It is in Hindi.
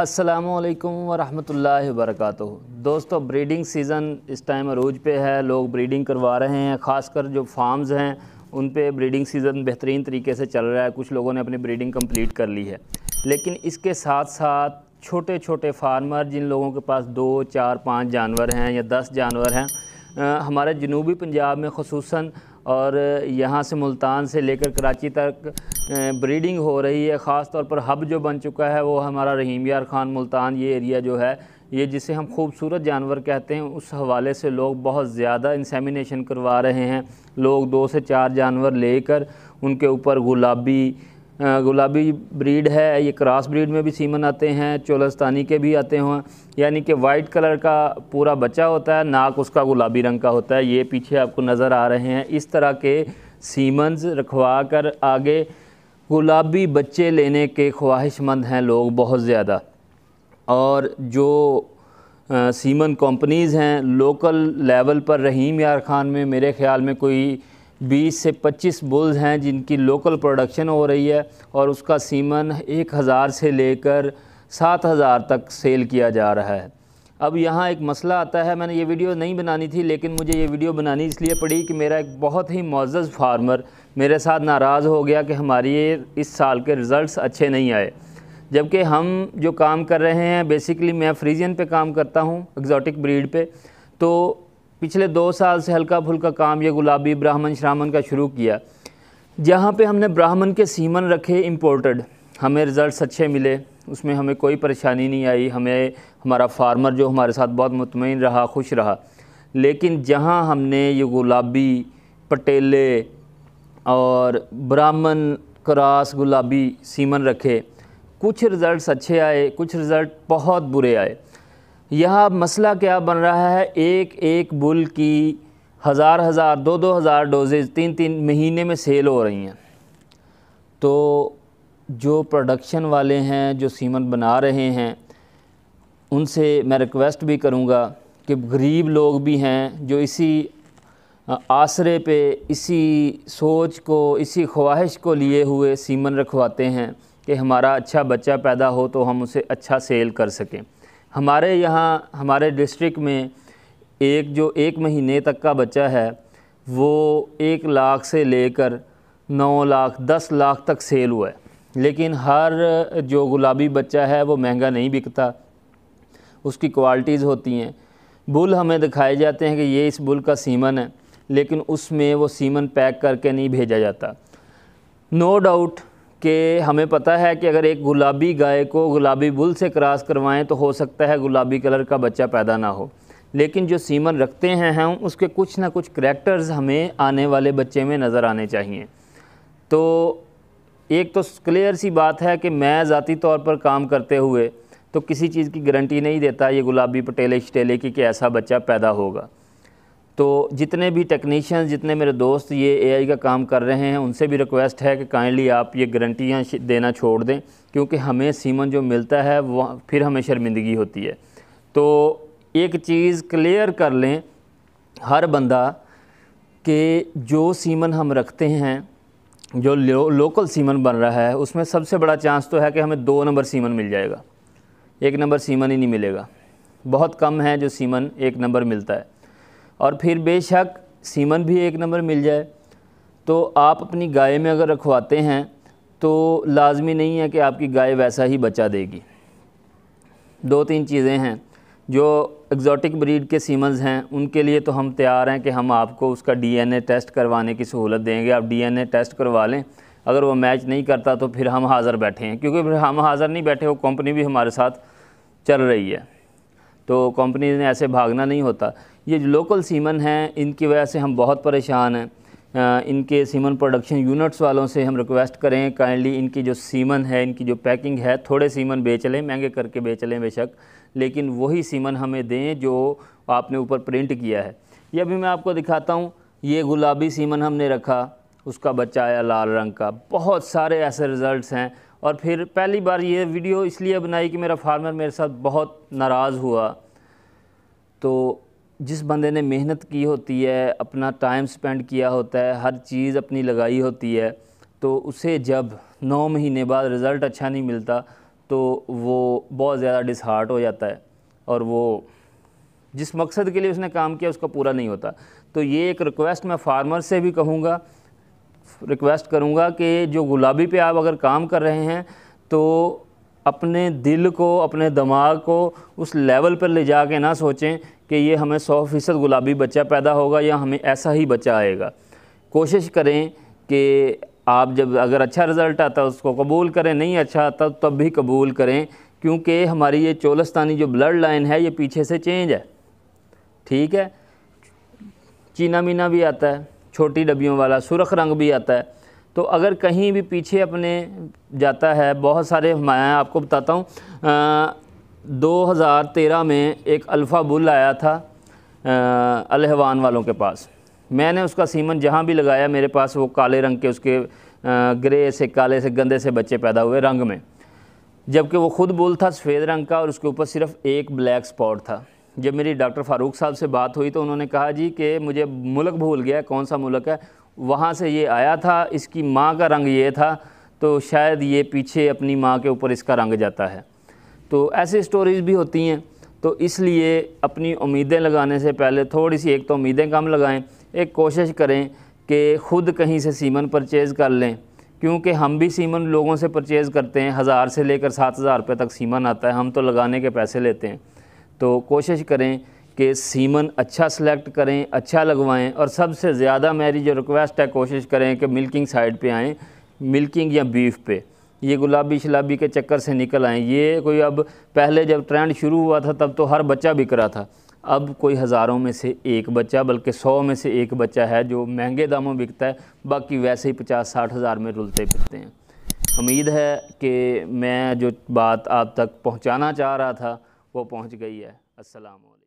असलकम वालेकुम ला वरक़ दोस्तों ब्रीडिंग सीज़न इस टाइम अरूज पे है लोग ब्रीडिंग करवा रहे हैं ख़ासकर जो फार्म्स हैं उन पे ब्रीडिंग सीज़न बेहतरीन तरीके से चल रहा है कुछ लोगों ने अपनी ब्रीडिंग कंप्लीट कर ली है लेकिन इसके साथ साथ छोटे छोटे फार्मर जिन लोगों के पास दो चार पाँच जानवर हैं या दस जानवर हैं हमारे जनूबी पंजाब में खसूस और यहाँ से मुल्तान से लेकर कराची तक ब्रीडिंग हो रही है ख़ास तौर पर हब जो बन चुका है वो हमारा रहीम यार ख़ान मुल्तान ये एरिया जो है ये जिसे हम खूबसूरत जानवर कहते हैं उस हवाले से लोग बहुत ज़्यादा इंसेमिनेशन करवा रहे हैं लोग दो से चार जानवर लेकर उनके ऊपर गुलाबी गुलाबी ब्रीड है ये क्रॉस ब्रीड में भी सीमन आते हैं चोलस्तानी के भी आते हों यानी कि वाइट कलर का पूरा बच्चा होता है नाक उसका गुलाबी रंग का होता है ये पीछे आपको नज़र आ रहे हैं इस तरह के सीमन्स रखवा कर आगे गुलाबी बच्चे लेने के ख्वाहिशमंद हैं लोग बहुत ज़्यादा और जो आ, सीमन कंपनीज़ हैं लोकल लेवल पर रहीम यार खान में मेरे ख़्याल में कोई बीस से पच्चीस बुल्स हैं जिनकी लोकल प्रोडक्शन हो रही है और उसका सीमन एक हज़ार से लेकर सात हज़ार तक सेल किया जा रहा है अब यहाँ एक मसला आता है मैंने ये वीडियो नहीं बनानी थी लेकिन मुझे ये वीडियो बनानी इसलिए पड़ी कि मेरा एक बहुत ही मोज़ फार्मर मेरे साथ नाराज़ हो गया कि हमारी इस साल के रिज़ल्ट अच्छे नहीं आए जबकि हम जो काम कर रहे हैं बेसिकली मैं फ्रीजियन पे काम करता हूँ एग्जॉटिक ब्रीड पे तो पिछले दो साल से हल्का फुल्का काम ये गुलाबी ब्राह्मण श्रामण का शुरू किया जहाँ पे हमने ब्राह्मण के सीमन रखे इम्पोर्टेड हमें रिज़ल्ट अच्छे मिले उसमें हमें कोई परेशानी नहीं आई हमें हमारा फार्मर जो हमारे साथ बहुत मुतमिन रहा खुश रहा लेकिन जहाँ हमने ये गुलाबी पटेले और ब्राह्मण क्रास गुलाबी सीमन रखे कुछ रिज़ल्ट्स अच्छे आए कुछ रिज़ल्ट बहुत बुरे आए यहाँ मसला क्या बन रहा है एक एक बुल की हज़ार हज़ार दो दो हज़ार डोजेज तीन तीन महीने में सेल हो रही हैं तो जो प्रोडक्शन वाले हैं जो सीमेंट बना रहे हैं उनसे मैं रिक्वेस्ट भी करूँगा कि गरीब लोग भी हैं जो इसी आसरे पे इसी सोच को इसी ख्वाहिश को लिए हुए सीमन रखवाते हैं कि हमारा अच्छा बच्चा पैदा हो तो हम उसे अच्छा सेल कर सकें हमारे यहाँ हमारे डिस्ट्रिक्ट में एक जो एक महीने तक का बच्चा है वो एक लाख से लेकर नौ लाख दस लाख तक सेल हुआ है लेकिन हर जो गुलाबी बच्चा है वो महंगा नहीं बिकता उसकी क्वालिटीज़ होती हैं बुल हमें दिखाए जाते हैं कि ये इस बुल का सीमन है लेकिन उसमें वो सीमन पैक करके नहीं भेजा जाता नो no डाउट कि हमें पता है कि अगर एक गुलाबी गाय को गुलाबी बुल से क्रॉस करवाएं तो हो सकता है गुलाबी कलर का बच्चा पैदा ना हो लेकिन जो सीमन रखते हैं हम उसके कुछ ना कुछ करैक्टर्स हमें आने वाले बच्चे में नज़र आने चाहिए तो एक तो क्लियर सी बात है कि मैं ज़ाती तौर पर काम करते हुए तो किसी चीज़ की गारंटी नहीं देता ये गुलाबी पटेले शटेले की कि ऐसा बच्चा पैदा होगा तो जितने भी टेक्नीशियंस जितने मेरे दोस्त ये एआई का काम कर रहे हैं उनसे भी रिक्वेस्ट है कि काइंडली आप ये गारंटियाँ देना छोड़ दें क्योंकि हमें सीमन जो मिलता है वो फिर हमें शर्मिंदगी होती है तो एक चीज़ क्लियर कर लें हर बंदा कि जो सीमन हम रखते हैं जो लो, लोकल सीमन बन रहा है उसमें सबसे बड़ा चांस तो है कि हमें दो नंबर सीमन मिल जाएगा एक नंबर सीमन ही नहीं मिलेगा बहुत कम है जो सीमन एक नंबर मिलता है और फिर बेशक सीमन भी एक नंबर मिल जाए तो आप अपनी गाय में अगर रखवाते हैं तो लाजमी नहीं है कि आपकी गाय वैसा ही बचा देगी दो तीन चीज़ें हैं जो एग्ज़ॉटिक ब्रीड के सीमन्स हैं उनके लिए तो हम तैयार हैं कि हम आपको उसका डीएनए टेस्ट करवाने की सहूलत देंगे आप डीएनए टेस्ट करवा लें अगर वो मैच नहीं करता तो फिर हम हाज़र बैठे हैं क्योंकि फिर हम हाज़र नहीं बैठे वो कंपनी भी हमारे साथ चल रही है तो कंपनी ने ऐसे भागना नहीं होता ये जो लोकल सीमन हैं इनकी वजह से हम बहुत परेशान हैं इनके सीमन प्रोडक्शन यूनिट्स वालों से हम रिक्वेस्ट करें काइंडली इनकी जो सीमन है इनकी जो पैकिंग है थोड़े सीमन बेच लें महंगे करके बेच लें बेशक लेकिन वही सीमन हमें दें जो आपने ऊपर प्रिंट किया है ये अभी मैं आपको दिखाता हूँ ये गुलाबी सीमन हमने रखा उसका बच्चा आया लाल रंग का बहुत सारे ऐसे रिज़ल्ट हैं और फिर पहली बार ये वीडियो इसलिए बनाई कि मेरा फार्मर मेरे साथ बहुत नाराज़ हुआ तो जिस बंदे ने मेहनत की होती है अपना टाइम स्पेंड किया होता है हर चीज़ अपनी लगाई होती है तो उसे जब नौ महीने बाद रिज़ल्ट अच्छा नहीं मिलता तो वो बहुत ज़्यादा डिसहार्ट हो जाता है और वो जिस मकसद के लिए उसने काम किया उसका पूरा नहीं होता तो ये एक रिक्वेस्ट मैं फार्मर से भी कहूँगा रिक्वेस्ट करूँगा कि जो गुलाबी पे आप अगर काम कर रहे हैं तो अपने दिल को अपने दिमाग को उस लेवल पर ले जा के ना सोचें कि ये हमें सौ फ़ीसद गुलाबी बच्चा पैदा होगा या हमें ऐसा ही बच्चा आएगा कोशिश करें कि आप जब अगर अच्छा रिज़ल्ट आता उसको कबूल करें नहीं अच्छा आता तब भी कबूल करें क्योंकि हमारी ये चोलस्तानी जो ब्लड लाइन है ये पीछे से चेंज है ठीक है चीना मीना भी आता है छोटी डब्बियों वाला सुरख रंग भी आता है तो अगर कहीं भी पीछे अपने जाता है बहुत सारे मैं आपको बताता हूँ 2013 में एक अल्फ़ा बुल आया था अलहवान वालों के पास मैंने उसका सीमन जहाँ भी लगाया मेरे पास वो काले रंग के उसके ग्रे से काले से गंदे से बच्चे पैदा हुए रंग में जबकि वो ख़ुद बुल था सफ़ेद रंग का और उसके ऊपर सिर्फ़ एक ब्लैक स्पॉट था जब मेरी डॉक्टर फ़ारूक साहब से बात हुई तो उन्होंने कहा जी कि मुझे मुल्क भूल गया कौन सा मुल्क है वहाँ से ये आया था इसकी माँ का रंग ये था तो शायद ये पीछे अपनी माँ के ऊपर इसका रंग जाता है तो ऐसी स्टोरीज़ भी होती हैं तो इसलिए अपनी उम्मीदें लगाने से पहले थोड़ी सी एक तो उम्मीदें कम लगाएं एक कोशिश करें कि ख़ुद कहीं से सीमन परचेज़ कर लें क्योंकि हम भी सीमन लोगों से परचेज़ करते हैं हज़ार से लेकर सात हज़ार रुपये तक सीमन आता है हम तो लगाने के पैसे लेते हैं तो कोशिश करें कि सीमन अच्छा सेलेक्ट करें अच्छा लगवाएं और सबसे ज़्यादा मेरी जो रिक्वेस्ट है कोशिश करें कि मिल्किंग साइड पे आएँ मिल्किंग या बीफ पे ये गुलाबी शलाबी के चक्कर से निकल आएँ ये कोई अब पहले जब ट्रेंड शुरू हुआ था तब तो हर बच्चा बिक रहा था अब कोई हज़ारों में से एक बच्चा बल्कि सौ में से एक बच्चा है जो महंगे दामों बिकता है बाकी वैसे ही पचास साठ हज़ार में रुलते फिरते हैं उम्मीद है कि मैं जो बात आप तक पहुँचाना चाह रहा था वो पहुँच गई है असलकम